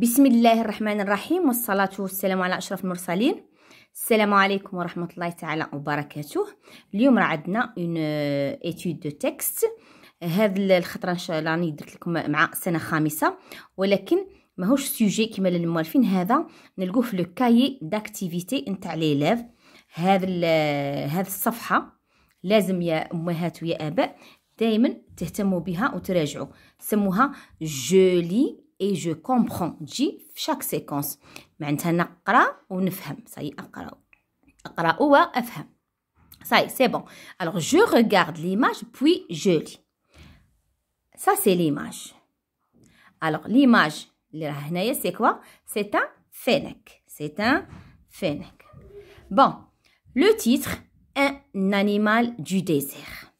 بسم الله الرحمن الرحيم والصلاة والسلام على أشرف المرسلين السلام عليكم ورحمة الله تعالى وبركاته اليوم راه عندنا اون اتيود دو تكست هاد الخطرة ان شاء الله راني درت لكم مع سنة خامسة ولكن ماهوش سوجي كما للموالفين هذا نلقوه في لو كاي داكتيفيتي نتاع ليليف هذا هذه الصفحة لازم يا امهات ويا اباء دائما تهتموا بها وتراجعوا سموها جولي et je comprends J chaque séquence maintenant ne ونفهم ça y est نقرأ نقرأ ou ça c'est bon alors je regarde l'image puis je lis ça c'est l'image alors l'image c'est quoi c'est un fennec c'est un fennec bon le titre un animal du désert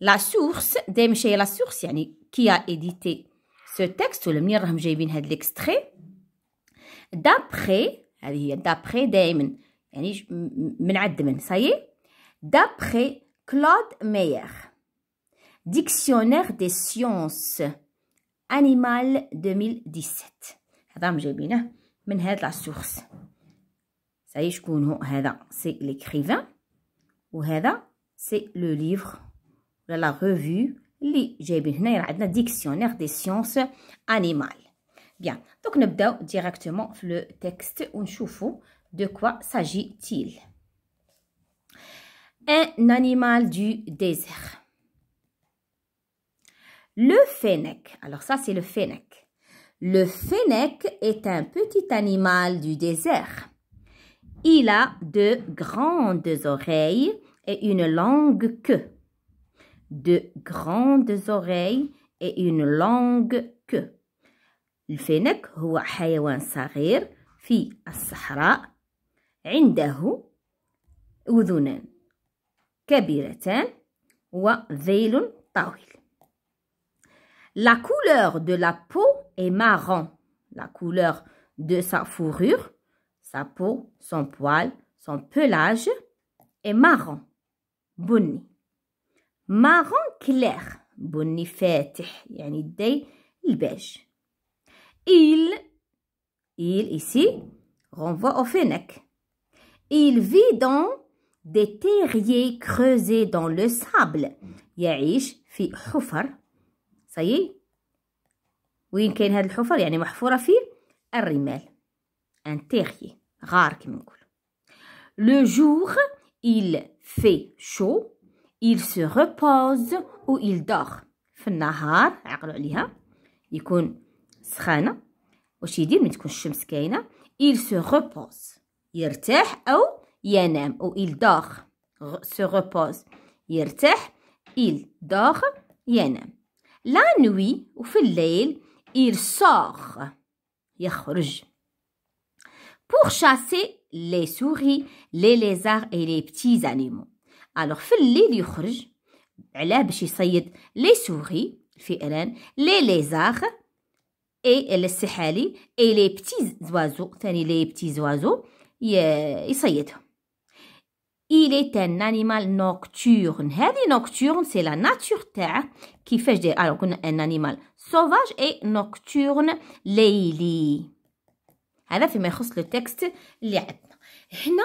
la source d'aimer la source qui a édité سو تكست ولا منين راهم جايبين هاد ليكستري دابخي هذه هي دابخي دائما يعني من عد من صايي دابخي كلود ميير ديكسيونير دي سيونس انيمال 2017 هذا راهم جايبينه من هاد لا سورس صايي شكون هو هذا سي ليكريفان وهذا سي لو ليفر ولا لا ريفيو J'ai ici un dictionnaire des sciences animales. Bien, donc, nous allons directement le texte et nous de quoi s'agit-il. Un animal du désert. Le fennec. Alors, ça, c'est le fennec. Le fennec est un petit animal du désert. Il a de grandes oreilles et une langue queue de grandes oreilles et une longue queue. الفنك هو حيوان صغير في الصحراء عنده أذنان كبيرتان وذيل طويل. La couleur de la peau est marron. La couleur de sa fourrure, sa peau, son poil, son pelage est marron. Bonnie. مارون كلير بني فاتح يعني يدي الباج il il ici renvoie au fennec il vit dans des terriers creusés dans le sable يعيش في حفر صي وين كاين هاد الحفر يعني محفوره في الرمال ان تيغي غار كيما نقول le jour il fait chaud il se repose ou il dort في النهار عقلوا عليها يكون سخانة واش يدير من تكون الشمس كاينة il se repose يرتاح أو ينام أو il dort se repose يرتاح il dort ينام la nuit وفي الليل il sort يخرج pour chasser les souris, les lézards et les petits animaux. الوغ في الليل يخرج علاه باش يصيد لي سوغي الفئران لي ليزاغ اي السحالي اي لي بتي زوازو ثاني لي بتي زوازو يصيدهم il est un animal nocturne هذه نوكتورن سي لا nature تاعه كيفاش داير الوغ قلنا ان animal sauvage اي نوكتورن ليلي هذا فيما يخص لو تكست اللي عندنا هنا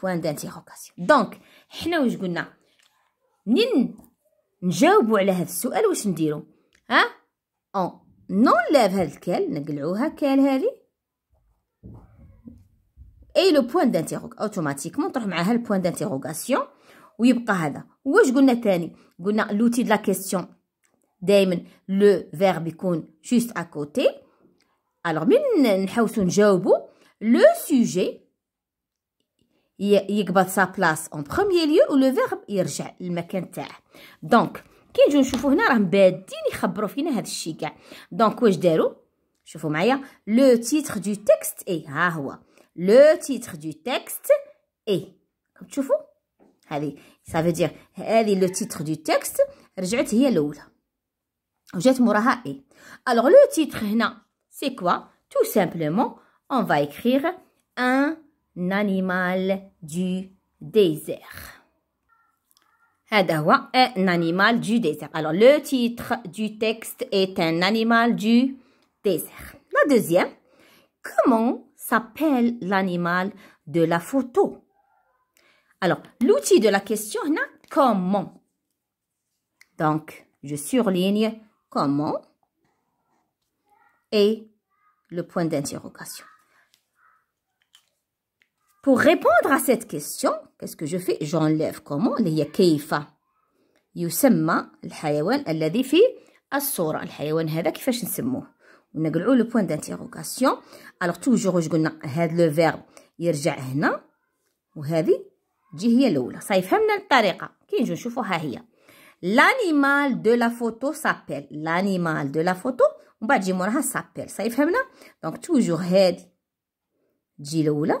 بوان دانتيغوكاسيون دونك حنا واش قلنا منين نجاوبوا على هذا السؤال واش نديرو ها اون نونلاف هاد الكال نقلعوها كال هذه اي لو بوان دانتيغوك اوتوماتيكمون تروح معاها البوان دانتيغوكاسيون ويبقى هذا واش قلنا تاني قلنا لوتي دو لا كيسيون دائما لو فيرب يكون جوست ا كوتي الوغ من نحاوسو نجاوبو لو سوجي يقبض سا بلاص اون بروميير ليو ولو فيرب يرجع للمكان تاعه دونك كي نجيو نشوفو هنا راهم بادين يخبرو فينا هذا الشيء كاع دونك واش دارو شوفوا معايا لو تيتر دو تكست اي ها هو لو تيتر دو تكست اي تشوفوا هذه سا فو دير هذه لو تيتر دو تكست رجعت هي الاولى وجات موراها اي الوغ لو تيتر هنا سي كوا تو سامبلومون اون فا ايكريغ ان animal du désert. est un animal du désert. Alors le titre du texte est un animal du désert. La deuxième, comment s'appelle l'animal de la photo Alors l'outil de la question est comment. Donc je surligne comment et le point d'interrogation. Pour répondre à cette question, qu'est-ce que je fais J'enlève comment اللي هي كيف يسمى الحيوان الذي في الصورة الحيوان هذا كيفاش نسموه ونقلعو لو بوان دانتيغوكاسيون الوغ توجور واش قلنا هاد لو فيرب يرجع هنا وهذه تجي هي الاولى صافي فهمنا الطريقه كي نجيو نشوفوا ها هي لانيمال دو لا فوتو سابيل لانيمال دو لا فوتو ومن بعد تجي موراها سابيل صافي فهمنا دونك توجور هادي تجي الاولى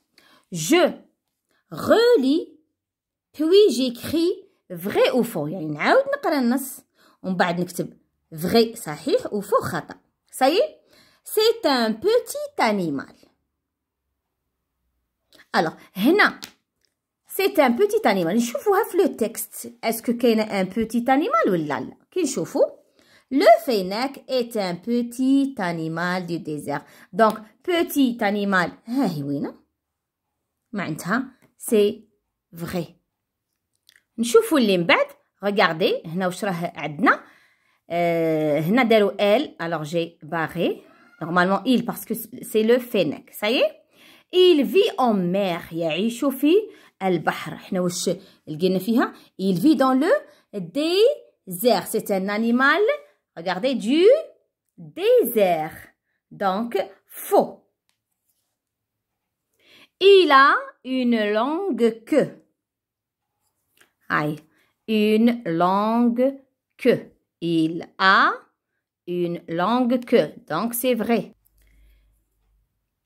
Je relis, puis j'écris vrai ou faux. يعني نعاود نقرا النص ومن بعد نكتب vrai صحيح ou faux خطأ. Ça y est, c'est un petit animal. Alors, هنا c'est un petit animal. نشوفوها في le texte. Est-ce que كاين un petit animal ولا لا؟ كي نشوفو le fennec est un petit animal du désert. Donc, petit animal, oui, non? معناتها سي فري nous اللي من بعد regardez هنا واش راه عندنا avons euh, هنا داروا ال alors j'ai barré normalement il parce que c'est le fennec ça y est il vit en mer il vit dans le désert c'est un animal regardez du désert donc faux il a une longue queue. Aïe. Une longue queue. Il a une longue queue. Donc, c'est vrai.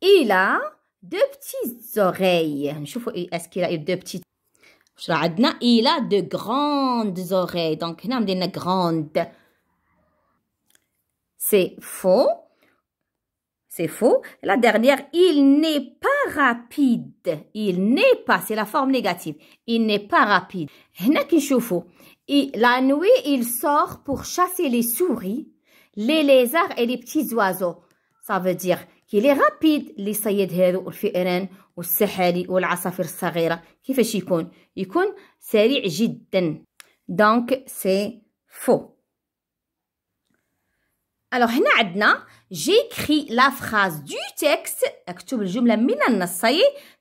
Il a deux petites oreilles. Est-ce qu'il a deux petites Il a de grandes oreilles. Donc, a une grande. C'est faux. C'est faux. La dernière, il n'est pas rapide. Il n'est pas, c'est la forme négative. Il n'est pas rapide. Et la nuit, il sort pour chasser les souris, les lézards et les petits oiseaux. Ça veut dire qu'il est rapide. Les saïd donc c'est faux alors, ici, j'écris la phrase du texte.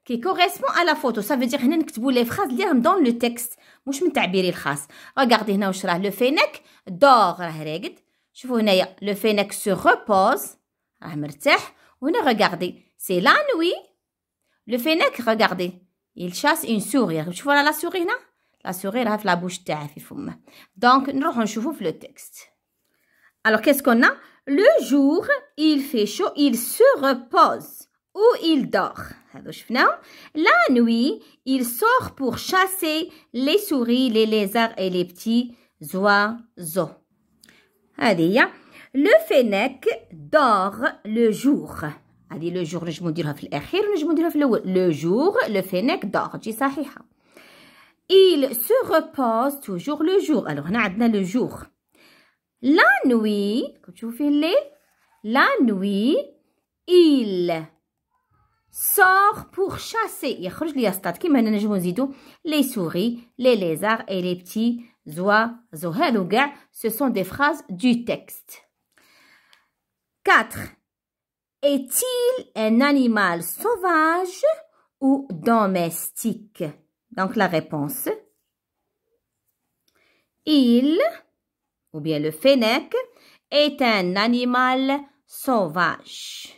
qui correspond à la photo. Ça veut dire ici, k'écris les phrases liées dans le texte, moi les phrases. Regardez ici, le fénec dort. Regardez, le fénec se repose, Vous ne regardez, c'est la nuit. Le fénec, regardez, il chasse une souris. Vous voyez la souris La souris a la bouche Donc, nous allons voir le texte. Alors, qu'est-ce qu'on a Le jour, il fait chaud, il se repose ou il dort. La nuit, il sort pour chasser les souris, les lézards et les petits oiseaux. Le fennec dort le jour. Le le le je le في le dire il se repose toujours le jour alors on عندنا le jour la nuit, les? La nuit, il sort pour chasser. Il y a les souris, les lézards et les petits oiseaux. Hein, hein, ce sont des phrases du texte. 4. Est-il un animal sauvage ou domestique? Donc la réponse. Il ou bien le fennec est un animal sauvage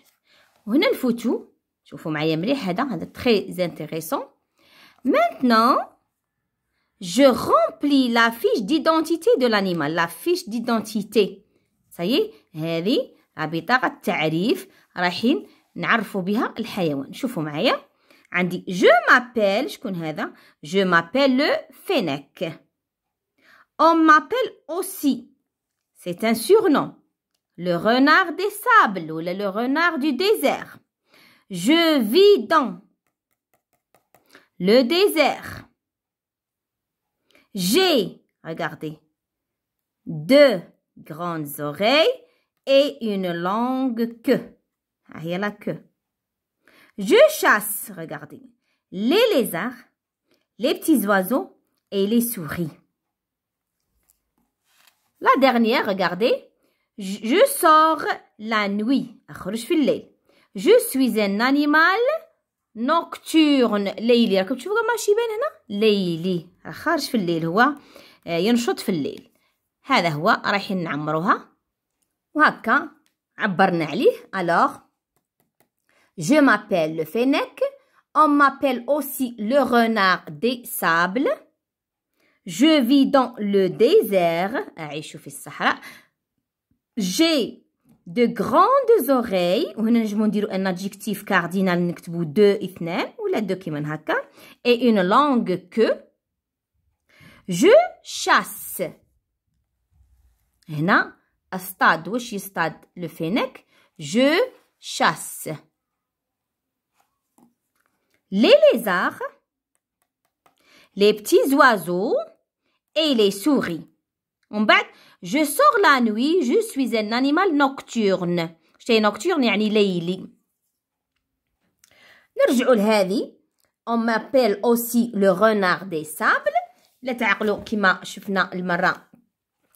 On photo? Je vous Je vous c'est très intéressant maintenant je remplis la fiche d'identité de l'animal la fiche d'identité ça y est هذه je m'appelle je m'appelle le fennec on m'appelle aussi. C'est un surnom. Le renard des sables ou le renard du désert. Je vis dans le désert. J'ai, regardez, deux grandes oreilles et une longue queue. Ah, il y a la queue. Je chasse, regardez, les lézards, les petits oiseaux et les souris. La dernière, regardez. Je sors la nuit. Je suis un animal nocturne. Leili. Comme tu veux ma chibène, non? Leili. Acharj fillel, hua. Euh, Yonchot fillel. Hada hua. Rahin amroha. Waka. Abarnali. Alors. Je m'appelle le fennec. On m'appelle aussi le renard des sables. Je vis dans le désert. à échauffer Sahara. J'ai de grandes oreilles. On je vais dire un adjectif cardinal. deux et ou la deux qui Et une langue que. Je chasse. Hena, à stade, ou je stade le fennec. Je chasse. Les lézards. Les petits oiseaux et les souris. En fait, je sors la nuit, je suis un animal nocturne. suis nocturne et ليلي. نرجعوا On m'appelle aussi le renard des sables. le تعقلوا qui m'a le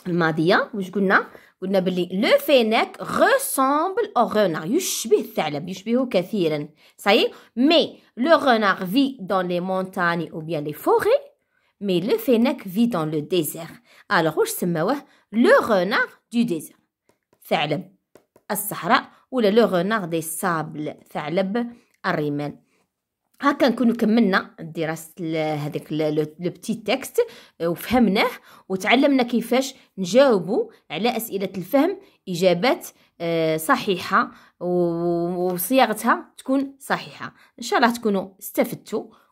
الماضية واش قلنا؟ قلنا le لو ressemble au renard ça الثعلب est Mais le renard vit dans les montagnes ou bien les forêts مي لو فينك في دون لو ديزير الوغ واش سماوه لو renard دو ديزير ثعلب الصحراء ولا لو renard دي سابل ثعلب الرمال هكا نكونو كملنا دراسة هذاك لو بتي تكست وفهمناه وتعلمنا كيفاش نجاوبو على أسئلة الفهم إجابات صحيحة وصياغتها تكون صحيحة إن شاء الله تكونوا استفدتوا